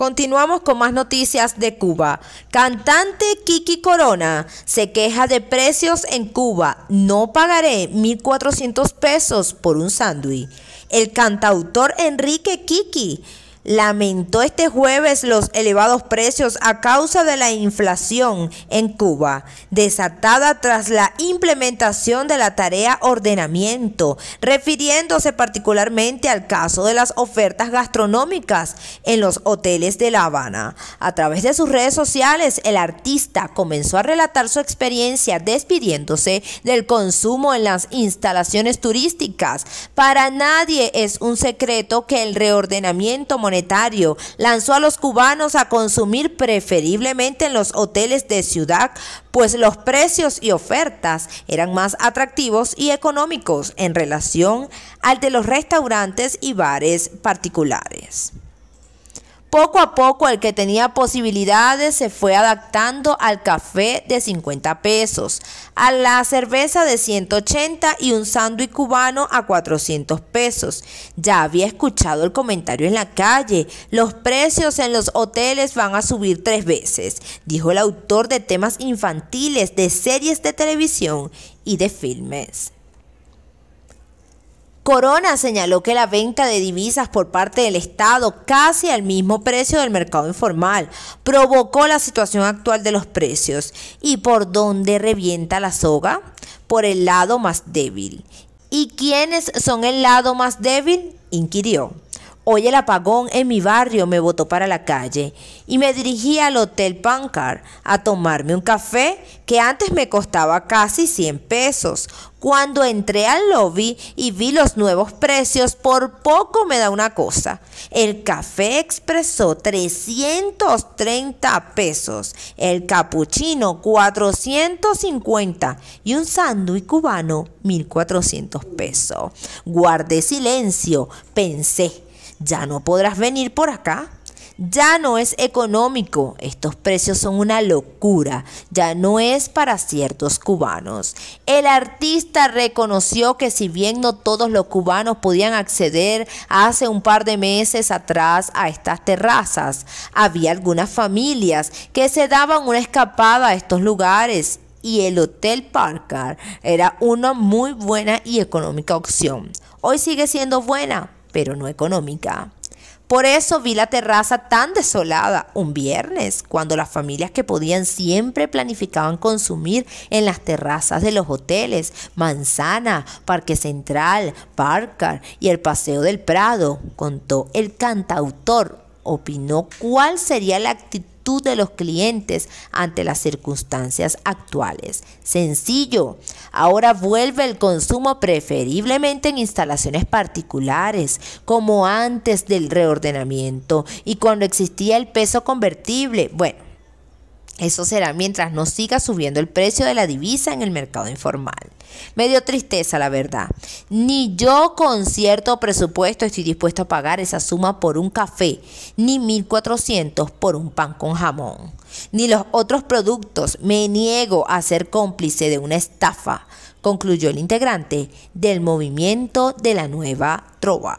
Continuamos con más noticias de Cuba. Cantante Kiki Corona se queja de precios en Cuba. No pagaré 1.400 pesos por un sándwich. El cantautor Enrique Kiki lamentó este jueves los elevados precios a causa de la inflación en Cuba, desatada tras la implementación de la tarea ordenamiento, refiriéndose particularmente al caso de las ofertas gastronómicas en los hoteles de La Habana. A través de sus redes sociales, el artista comenzó a relatar su experiencia despidiéndose del consumo en las instalaciones turísticas. Para nadie es un secreto que el reordenamiento monetario monetario, lanzó a los cubanos a consumir preferiblemente en los hoteles de ciudad, pues los precios y ofertas eran más atractivos y económicos en relación al de los restaurantes y bares particulares. Poco a poco el que tenía posibilidades se fue adaptando al café de 50 pesos, a la cerveza de 180 y un sándwich cubano a 400 pesos. Ya había escuchado el comentario en la calle, los precios en los hoteles van a subir tres veces, dijo el autor de temas infantiles, de series de televisión y de filmes. Corona señaló que la venta de divisas por parte del Estado casi al mismo precio del mercado informal provocó la situación actual de los precios. ¿Y por dónde revienta la soga? Por el lado más débil. ¿Y quiénes son el lado más débil? inquirió. Hoy el apagón en mi barrio me botó para la calle y me dirigí al Hotel Pancar a tomarme un café que antes me costaba casi 100 pesos. Cuando entré al lobby y vi los nuevos precios, por poco me da una cosa. El café expresó 330 pesos, el capuchino 450 y un sándwich cubano 1400 pesos. Guardé silencio, pensé ya no podrás venir por acá. Ya no es económico, estos precios son una locura, ya no es para ciertos cubanos. El artista reconoció que si bien no todos los cubanos podían acceder hace un par de meses atrás a estas terrazas, había algunas familias que se daban una escapada a estos lugares y el Hotel Parker era una muy buena y económica opción. Hoy sigue siendo buena, pero no económica. Por eso vi la terraza tan desolada un viernes, cuando las familias que podían siempre planificaban consumir en las terrazas de los hoteles, Manzana, Parque Central, parker y el Paseo del Prado, contó el cantautor, opinó cuál sería la actitud de los clientes ante las circunstancias actuales. Sencillo, ahora vuelve el consumo preferiblemente en instalaciones particulares, como antes del reordenamiento y cuando existía el peso convertible. Bueno, eso será mientras no siga subiendo el precio de la divisa en el mercado informal. Me dio tristeza, la verdad. Ni yo con cierto presupuesto estoy dispuesto a pagar esa suma por un café, ni 1.400 por un pan con jamón, ni los otros productos. Me niego a ser cómplice de una estafa, concluyó el integrante del movimiento de la nueva trova.